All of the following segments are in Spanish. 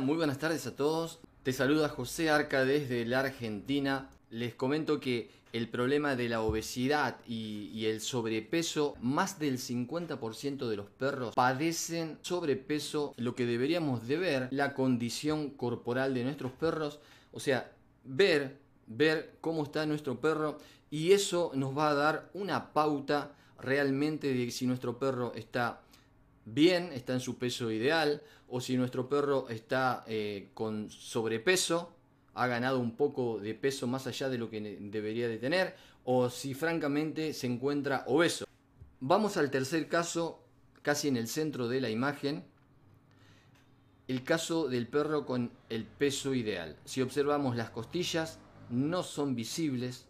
muy buenas tardes a todos. Te saluda José Arca desde la Argentina. Les comento que el problema de la obesidad y, el sobrepeso, más del 50% de los perros padecen sobrepeso, lo que deberíamos de ver, la condición corporal de nuestros perros, o sea, ver, ver cómo está nuestro perro y eso nos va a dar una pauta realmente de si nuestro perro está bien, está en su peso ideal, o si nuestro perro está eh, con sobrepeso, ha ganado un poco de peso más allá de lo que debería de tener, o si francamente se encuentra obeso. Vamos al tercer caso, casi en el centro de la imagen, el caso del perro con el peso ideal. Si observamos las costillas, no son visibles,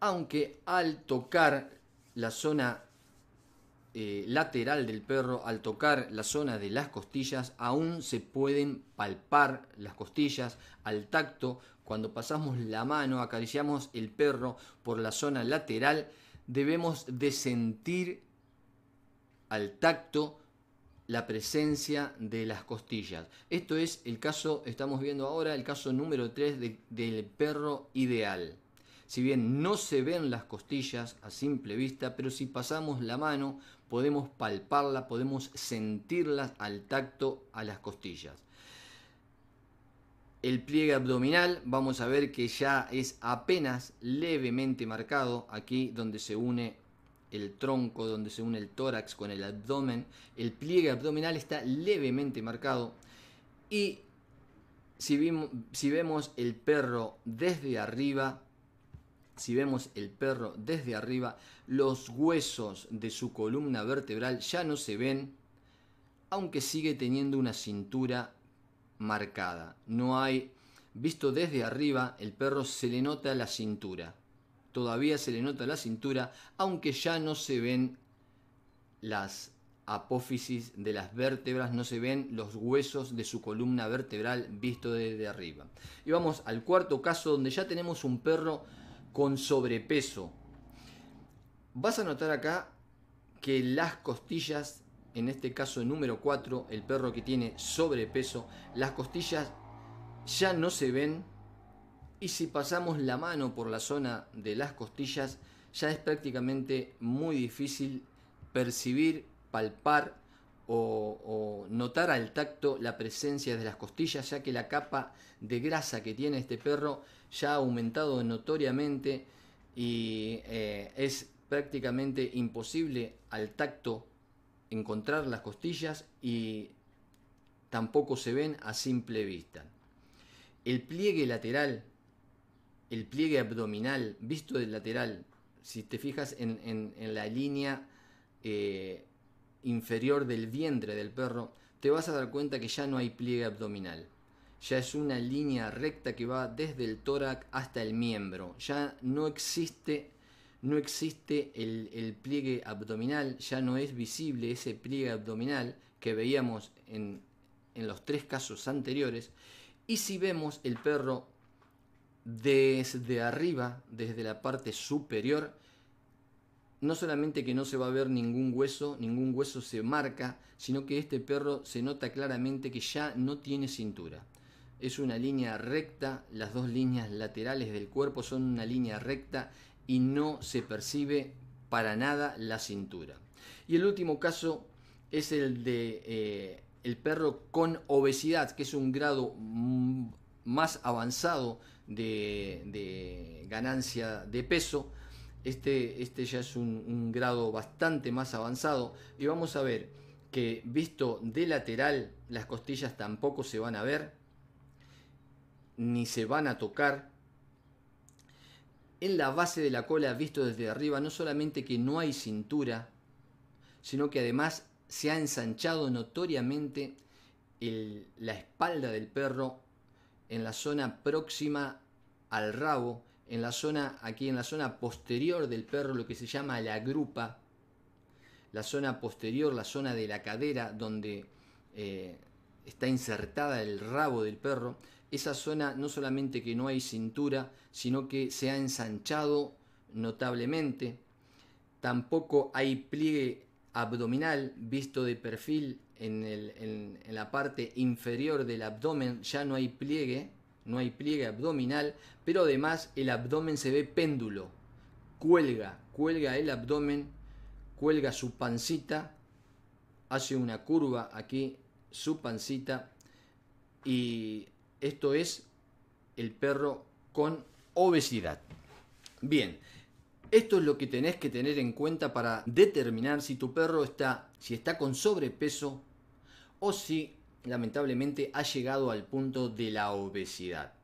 aunque al tocar la zona eh, lateral del perro, al tocar la zona de las costillas, aún se pueden palpar las costillas al tacto. Cuando pasamos la mano, acariciamos el perro por la zona lateral, debemos de sentir al tacto la presencia de las costillas. Esto es el caso, estamos viendo ahora el caso número 3 del perro ideal. Si bien no se ven las costillas a simple vista, pero si pasamos la mano podemos palparla, podemos sentirlas al tacto a las costillas. El pliegue abdominal vamos a ver que ya es apenas levemente marcado aquí donde se une el tronco, donde se une el tórax con el abdomen. El pliegue abdominal está levemente marcado y si, si vemos el perro desde arriba, si vemos el perro desde arriba, los huesos de su columna vertebral ya no se ven, aunque sigue teniendo una cintura marcada. No hay, visto desde arriba, el perro se le nota la cintura. Todavía se le nota la cintura, aunque ya no se ven las apófisis de las vértebras, no se ven los huesos de su columna vertebral visto desde arriba. Y vamos al cuarto caso donde ya tenemos un perro con sobrepeso. Vas a notar acá que las costillas, en este caso número 4, el perro que tiene sobrepeso, las costillas ya no se ven y si pasamos la mano por la zona de las costillas ya es prácticamente muy difícil percibir, palpar o, o, notar al tacto la presencia de las costillas, ya que la capa de grasa que tiene este perro ya ha aumentado notoriamente y eh, es prácticamente imposible al tacto encontrar las costillas y tampoco se ven a simple vista. El pliegue lateral, el pliegue abdominal visto del lateral, si te fijas en, la línea eh, inferior del vientre del perro, te vas a dar cuenta que ya no hay pliegue abdominal ya es una línea recta que va desde el tórax hasta el miembro. Ya no existe, no existe el, pliegue abdominal, ya no es visible ese pliegue abdominal que veíamos en los tres casos anteriores. Y si vemos el perro desde arriba, desde la parte superior, no solamente que no se va a ver ningún hueso, ningún hueso se marca, sino que este perro se nota claramente que ya no tiene cintura es una línea recta, las dos líneas laterales del cuerpo son una línea recta y no se percibe para nada la cintura. Y el último caso es el de eh, el perro con obesidad, que es un grado más avanzado de, ganancia de peso. Este, este ya es un grado bastante más avanzado y vamos a ver que visto de lateral las costillas tampoco se van a ver ni se van a tocar. En la base de la cola, visto desde arriba, no solamente que no hay cintura, sino que además se ha ensanchado notoriamente la espalda del perro en la zona próxima al rabo, en la zona aquí en la zona posterior del perro, lo que se llama la grupa, la zona posterior, la zona de la cadera donde eh, está insertada el rabo del perro, esa zona no solamente que no hay cintura, sino que se ha ensanchado notablemente. Tampoco hay pliegue abdominal visto de perfil en, la parte inferior del abdomen, ya no hay pliegue, no hay pliegue abdominal, pero además el abdomen se ve péndulo, cuelga, cuelga el abdomen, cuelga su pancita, hace una curva aquí su pancita y esto es el perro con obesidad. Bien, esto es lo que tenés que tener en cuenta para determinar si tu perro está, si está con sobrepeso o si lamentablemente ha llegado al punto de la obesidad.